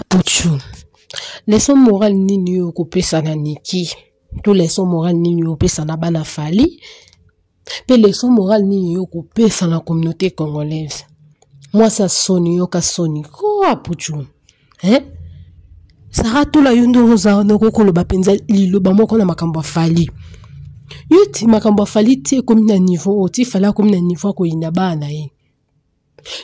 apuchu leso morale nini oyo kopesana niki to leso morale nini oyo opesana bana fali mpe leso morale nini oyo kopesana communauté congolaise mwasi asoni yoka soni ko apuchu eh? sara tola yo nde oza nakokoloba mpenza liloba moko na makambo afali yo ti makambo afali ti ekomi na niveau oti fali akomi na niveau akoyina bana na ye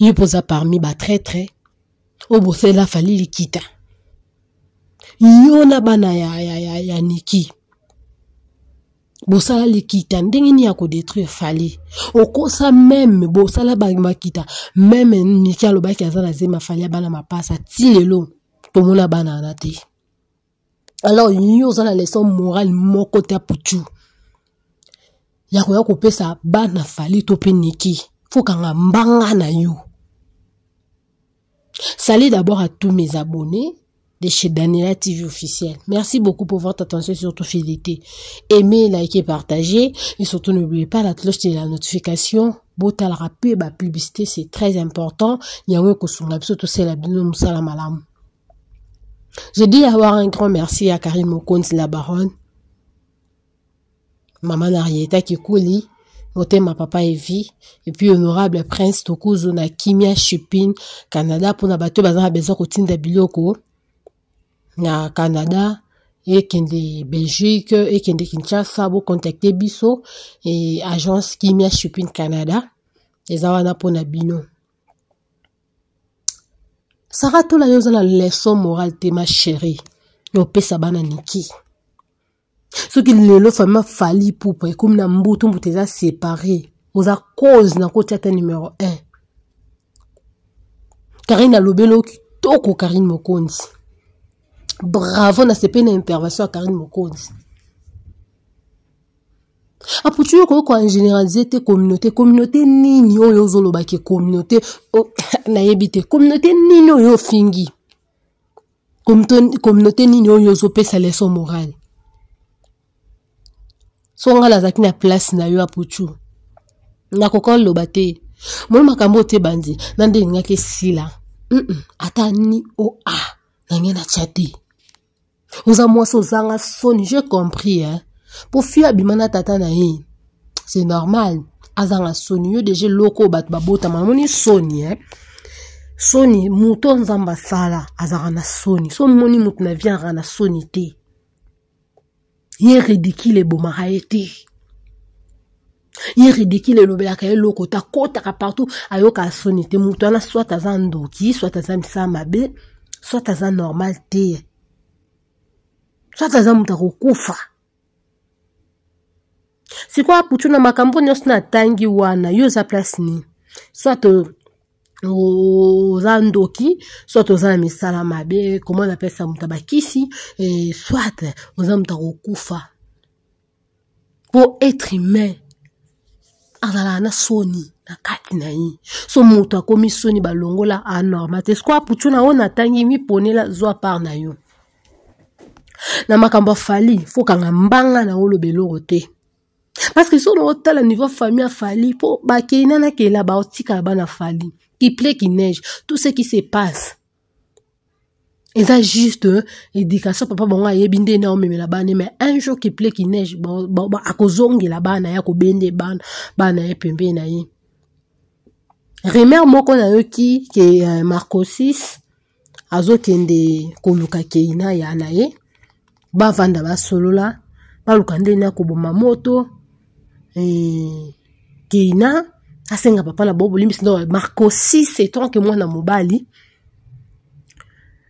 yo mpoza parmi batraitre obosela fali likita yo na bana ya, ya, ya, ya niki bosala likita ndenge nini ya kodetruire fali okosa meme bosala bamakita meme niki alobaki aza na zema fali ya bana mapasa ti lelo tomona bana wana te alors yo oza na leson morale moko te aputu ya koya kopesa bana fali to mpe niki fokanga mbanga na yo Salut d'abord à tous mes abonnés de chez Daniela TV officielle. Merci beaucoup pour votre attention surtout fidélité. Aimez, likez, partagez et surtout n'oubliez pas la cloche de la notification. Botal et ma bah, publicité, c'est très important. Je dis avoir un grand merci à Karim Okons, la baronne, Maman qui Kikuli, motema papa evi epuis honorable prince tokuzu na kimia shipping canada mpona bato oyo baza na besoin kotinda biloko na canada ekende belgique ekende kinshasa bocontacte biso e agence kimia shipping canada eza wana mpona bino sara tola yo oza na leson morale te ma chéri yopesa bana niki soki lelo fami afali pupa ekómi na mbutu mbutu eza separe oza cause na kotia ata numero 1 karine alobeli o kitoko karine mokonzi bravo nasepeli na intervention ya karine mokonzi aputi oyo koyoka angénéralise te communauté communauté nini oyo ozolobaki communauté oh, nayebi te communauté nini oyo ofingi communauté nini oyo ozopesa leson morale so nga nazalaki na place na yo aputu nakoka oloba te moi makambo oyo te bandi na nde elingaki esila mm -mm. ata ni o a nange natya te oza mwasi ozanga soni je compris eh? mpo fio abima na tata na ye c'est normal azanga soni yo deja eloko oyo bato babotama namoni soni eh? soni moto nzambe asala azalaka na soni so moni moto na vie azalaka na soni te ye ridikile ebomaka ye te ye ridikile elobelaka ye loko takotaka partout ayoka soni te moto wana soit aza ndoki soit aza misala mabe soit aza normal te soit aza moto akokufa sikoyo aputu na makambo nyonso natangi wana yo oza place nini soit euh, oza ndoki soit oza na misala mabe koma on apesa moto bakisi e soit oza moto akokufa mpo etre humain azalaka na soni na kati na ye so moto akomi soni balongola anorma te sikoy aputu na oyo natangi miponela zwa part na yo na makambo afali fokanga mbanga na oloba eloko te parceke soki naotala niveau famille afali mpo bakei nana kela baotikala bana afali qu'il plaît, qu'il neige, tout ce qui se passe. eza juste éducation papa bango ayebi nde na omemela bana mai un jour kiple kinege akozongela bana ye akobende bana bana ye pembe na ye remer moko nayoki ke uh, marcosis azokende koluka keina ya na ye bavanda basolola baluka nde na koboma moto e, keina asenga papa na bobo olimbisi ndo marcosi setonke mwana mobali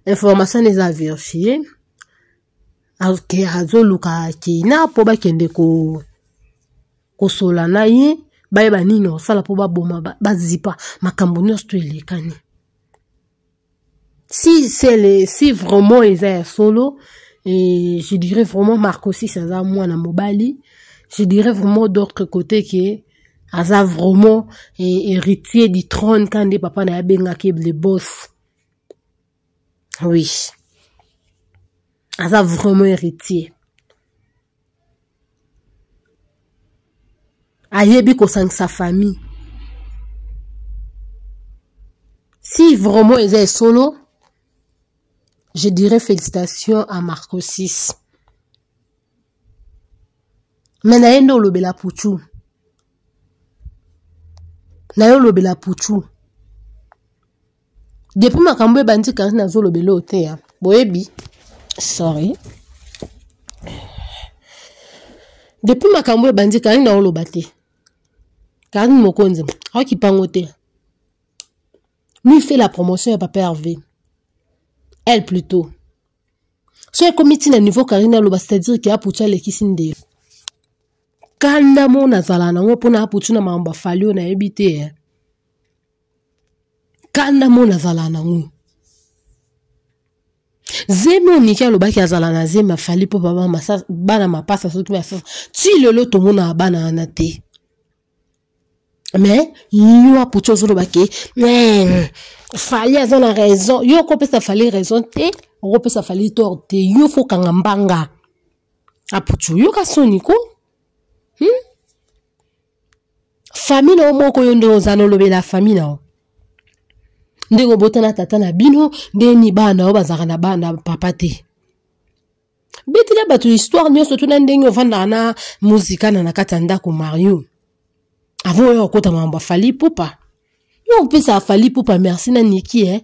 information eza averifie ake azoluka keina mpo bakende kosola na ye bayeba nini osala mpo baboma bazipa makambo nyonso to elekani si sele si vraiment eza ya solo e, je dirais vraiment marcosis aza mwana mobali je dirais vraiment d'autre côté ke aza vraiment eh, héritier du trône ka nde papa na ye abengaki le boss oui aza vraiment héritier ayebi kosangisa famille si vraiment eza esolo je dirais félicitations à Marco 6 me naye nde olobela puchu nayolobela puchu depuis makambo ebandi kasi nazolobela oyo te ya boyebi sorry depuis makambo ebandi kani naoloba te kani mokonzi aokipango te lui fait la promotion ya papa hervé elle plutôt so ekomi ntina niveau karine aloba c'est-à-dire ke aputu alekisi ndelo kanda mo nazala nango mpona aputu na makambo afali oyo nayebi te e kanda mo nazala nango zemi oyo niki alobaki azala na zemi afali mpo bana mapasa soki basasa ti lelo tomonaka bana wana te me yo aputi ozoloba ke fali aza na raison yo okopesa fali raison te okopesa fali tort te yo fokanga mbanga aputu yoka soniko Hmm? fami na yo moko oyo ndenge oza nolobela fami na yo ndenge obotana tata na bino ndeni bana na yo bazalaka na bana papa te betela bato histoire nyonso tuna ndenge ovandaka na muzikana na kati ya ndako mario avant oyo okota mambo afali pupa yo opesa afali pupa merci na niki e eh?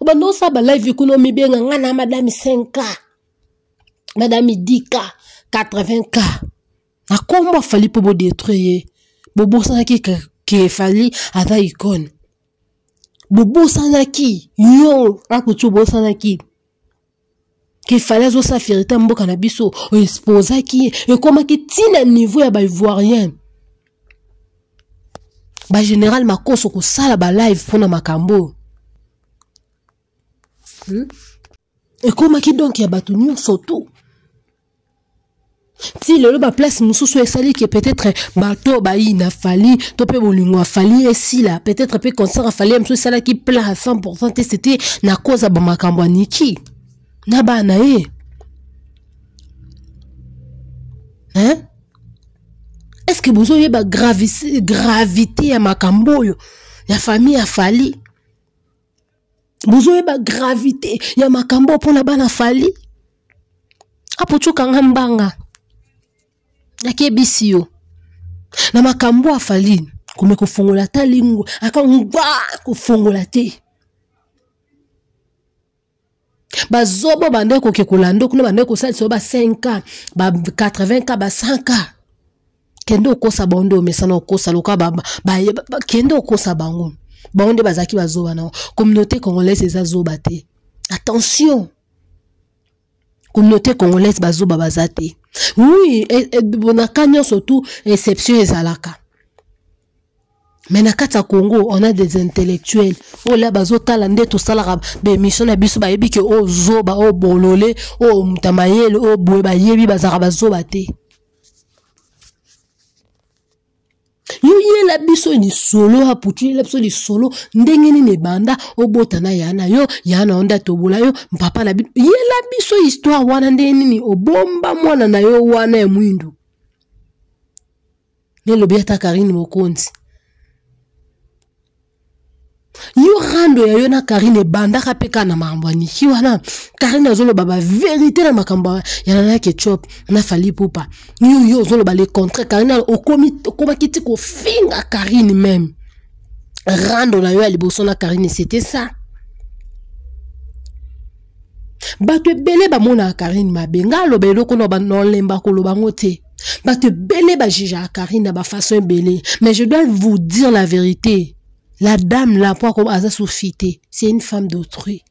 obanda osala balive kuna omibenga ngai na madame 5 k madame 10 k 80 k na nkombo afali mpo bodetruire ye bobosanaki kefali aza ikone bobosanaki yo akuti obosanaki kefali azosafiri te mboka na biso oexposaki ekomaki ntina niveau ya baivoirien bagénéral makoso kosala balive mpona makambo hmm? ekomaki donk ya bato nyonso tu Si place place baplace mosusu sali qui peut-être bato bayini to mpe bolingo afali là peut-être peut concert afali nous mosusu qui plein à 100 et c'était na bamakambo aniki na bana ye hein? est ce que ba gravité ya makambo a ya famille afali ba gravité ya makambo mpona bana afali apo tyokanga banga. akebisi yo na makambo afali kome kofongola ata lingo akangwa kofongola te bazobo bandeki koke kolanda kuna bandeki kosalisa yo ba 5 ans ba 80 ans ba 100 ans kende okosa bango nde omesana okosa lokola kende okosa bango bango nde bazalaki bazoba nango communauté congolaise eza zoba te attention communauté congolaise bazoba baza te oui bonaka e, e, nyonso tu exception ezalaka Menakata na congo on a des intellectuels oh, la bazo bazotala nde tosalaka bemission na biso bayebi ke oyo zoba o bolole o motamayele oyo boye bayebi bazarabazo bate. tia biso lisolo aputunela biso lisolo ndenge nini ebanda obota na ya na yo ya na yo nde atobola yo mpapa na bino yela biso histoire wana ndenge nini obomba mwana na yo wana ya mwindu nelobi ata karine mokonzi yo rando ya yo na karine bandaka mpe kaka na makambo ya niki wana karine azoloba baverité na makambo ya ketchup na fali pupa yo yo ozoloba le contraire karine okomaki ti finga karine même. rando na yo ya liboso na karine c'était ça bato ebele bamonaka karine mabe nga aloba eloko na nolemba bangote Bate te bato ebele bajugeaka karine na bafaçon ebele mais je dois vous dire la vérité la dame là, pour comme sa soufité, c'est une femme d'autrui.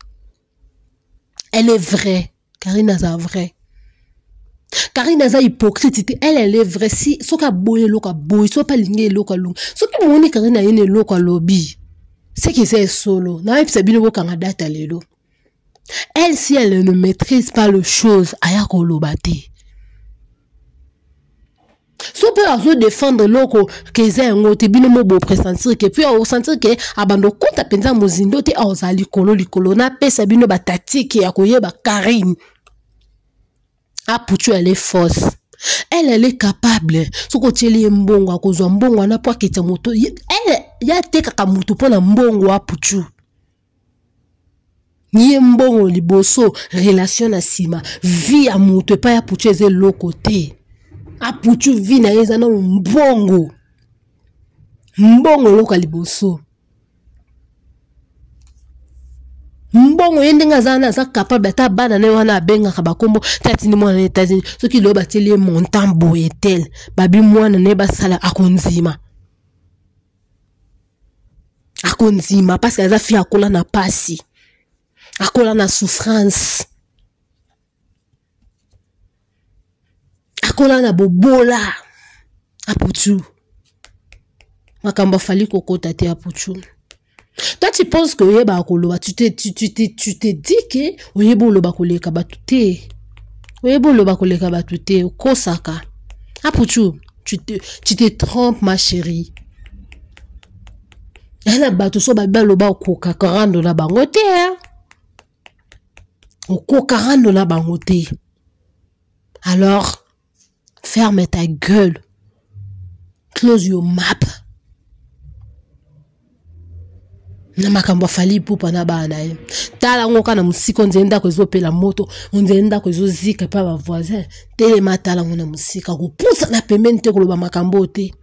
Elle est vraie. Karine est vraie. Karine sa hypocrite, elle, elle est vraie. Si, soka boye de boye, soka lingé loka long. Soki a Karine l'eau loka lobby. C'est que c'est solo. Na yip sabine de kangadata l'eau. Elle, si elle ne maîtrise pas le chose, ayako lobate. soki mpe azodefendre eloko ke eza yango te bino moboye presentire ke puis aosentire ke abanda okota mpenza mozindo te aoza likolo likolo napesa bino batatike ya koyeba karine aputu ale force ele ele capable soki otieli ye mbongo akozwa mbongo wana mpo akita moto ele ya te kaka motu mpona mbongo aputu ye mbongo liboso relation na nsima vi ya moto epai aputu eza eloko te aputu vi na ye eza nano mbongo mbongo eloko ya liboso mbongo ye ndenge aza wana aza capable ata bana na ye wana abengaka bakombo tatini mwana na ye tatini soki lelo batieli ye montan boye tel babi mwana na ye basala akondima akondima parceke aza fi akola na pasi akola na souffrance kola na bobola aputu makamba afali kokɔta te aputu toi tu penses que oyebaka koloba tu te, tu, tu, te, tu te dis ke oyebi oloba koleka bato te oyebi oloba koleka bato te kosaka aputu tu te, tu te trompes ma chérie ya eh, na bato so ba loba okokaka 40 na bango te hein? okoka 40 bango te alors Ferme ta gueule. Close your map. na makambo afali ipupa na bana ye eh. tala wokana na musika mosika enda ndako ezopela moto onzee zika pa ba voisin. telema tala musika na mosika na pembeni te koloba makambo te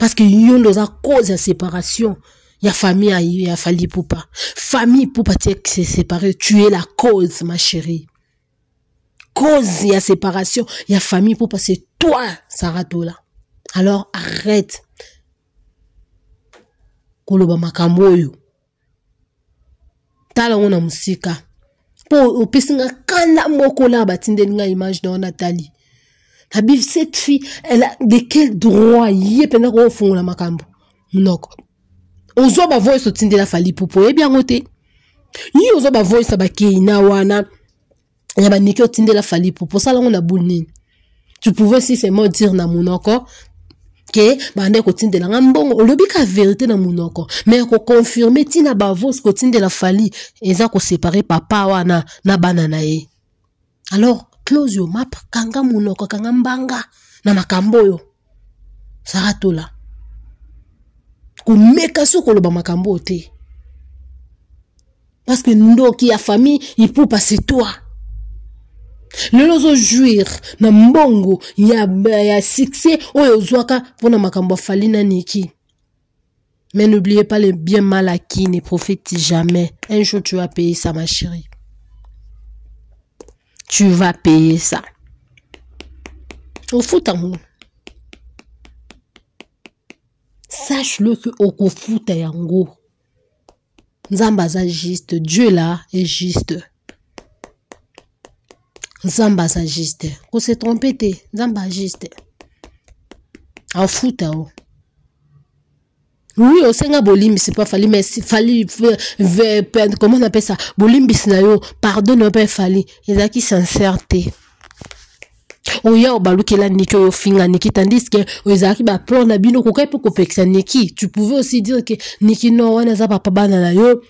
cause ya séparation ya famille ya fali pupa. famille te se separe tu es la cause ma chérie cause ya séparation ya famille mpo parce toi saratola alors arrête koloba makambo oyo tala ngo na mosika mpo opesi nga kanda moko la batindeli nga image na wana tali nabi cette fille elle a de quel droit ye mpenza koofungola makambo noko ozwa bavoyce otindela fali popo oyebi eh yango te ye ozwa bavoyce bakei na wana ya bandeki otindela fali po posala yango na bulu nini tu pouvais si seulement dire na monoko ke bandeko kotindelanga mbongo olobi ka verité na monoko me ya koconfirme ntina bavose kotindela fali eza kosepare papa wana na bana na ye alors clause yo mapa kanga monoko kanga mbanga na makambo oyo saratola komeka so koloba makambo oyo te parce que ndoki ya famille ipupa c'est toi lelo ozojwire na mbongo ya, ya succès oyo ozwaka mpona makambo afali nani eki mais n'oubliez pas le bien mal acquis ne profite jamais un jour tu vas payer ça ma chérie tu vas payer ça ofutango sache le ke okofuta yango nzambe aza juste dieu là est juste Zamba aza juste kosetrompe te nzambe ajuste afuta o oui osenga c'est pas fali, mais fali comment on appelle ça Bolim vous yo pardon oyo vous efali ezalaki sincere te que la niki oyo Finga niki tandis avez ba bino niki tu pouvais aussi dire que niki no wana za papa na yo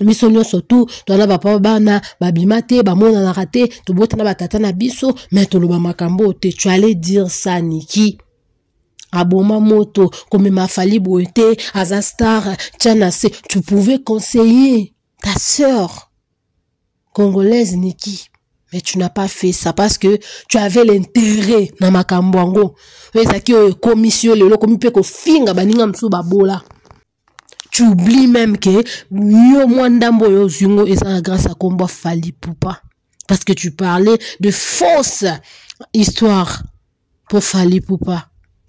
miso nyonso tu toza bapapa bana babima te bamonanaka te tobotana batata na biso me toloba makambo te allais dire ça niki aboma moto komema fali boye te aza star tu pouvais conseiller ta sœur congolaise niki mais tu n'as pas fait ça parce que tu avais l'intérêt na makambo yango ça qui oyo ekomi le yo lelo mpe kofinga baninga mosusu babola tu oublies même que yo moins yo zungo et ça grâce à combat fali poupa parce que tu parlais de fausses histoires pour fali poupa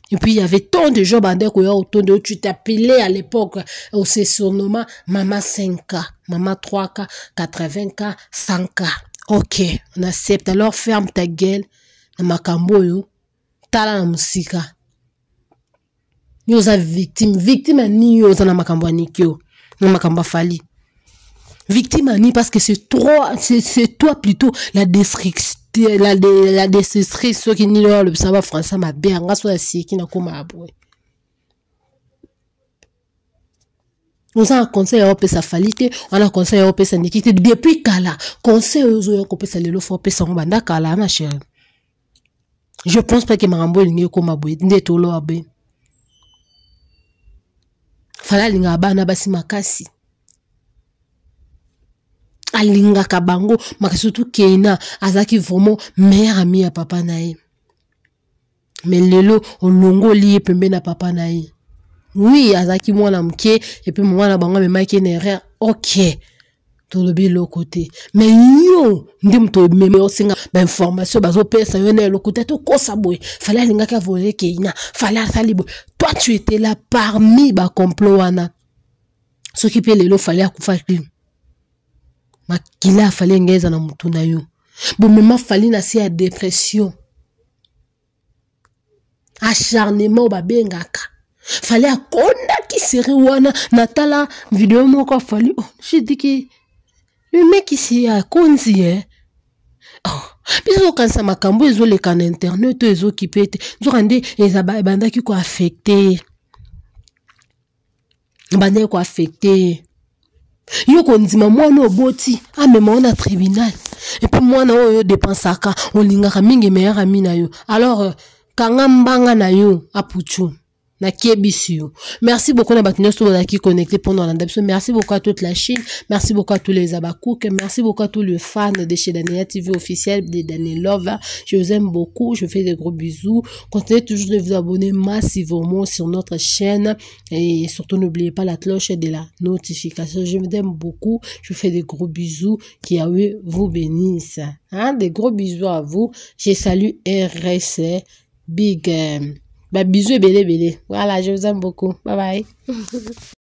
et puis il y avait tant de gens autour de tu t'appelais à l'époque au ses Mama maman 5K, Mama 3K, 80K, 100K. OK, on accepte alors ferme ta gueule na tala ni oza victime victime ya nini oyo oza na makambo aniki yo na makambo afali victime ya nini parce que c'est toi, c est, c est toi plutôt la destruction la, de, la destructrice soki nini oyo alobisa bafrançais mabe yanga so asiki nakóma ya boye oza na conseil ya opesa fali te wana conseil ya opesa ndeki te depuis kala conseil oyo ozoya kopesa lelo fo opesa yango banda kala ma chere je pense pas ke makambo elingi ekóma boye nde tolowa boye fala alingaka bana basi makasi alingaka bango makasi surtout keina azalaki vraiment meilleur ami ya papa na ye me lelo olongoli ye pembeni ya papa na ye wi azalaki mwana moke epuis mama na bango amemaki na erreur ok tolobi eloko te me yo nde moto omeme osenga bainformation bazopesa yo na eloko te tokosa boye fale alingaki avole keina fale asali boye toi tu étais là parmi bacomplo wana soki mpe lelo fale akufaki makila afale ngai eza na motu na yo bomema fali na se ya dépression acharnement oyo babengaka fale akondaki seri wana natala video moko afali oh, jidiki le mec ici akonzi e oh. biso okanisa makambo ezoleka na internet oyo ezokipe ete nzoka nde ebandaki koaffecte ebandaki koaffecte yo kondima mwana oboti amema ah, yo na tribunal epui mwana oyo odepensaka olingaka mingi meyara mi na yo alors euh, kanga mbanga na yo aputu Merci beaucoup à qui pendant la Merci beaucoup à toute la Chine. Merci beaucoup à tous les abacouques. Merci beaucoup à tous les fans de chez Daniela TV officielle, de Daniel Love. Je vous aime beaucoup. Je vous fais des gros bisous. Continuez toujours de vous abonner massivement sur notre chaîne. Et surtout, n'oubliez pas la cloche de la notification. Je vous aime beaucoup. Je vous fais des gros bisous. Qui eu vous bénisse. Hein? Des gros bisous à vous. Je salue RSC Big. Bah, bisous et bélé, Voilà, je vous aime beaucoup. Bye bye.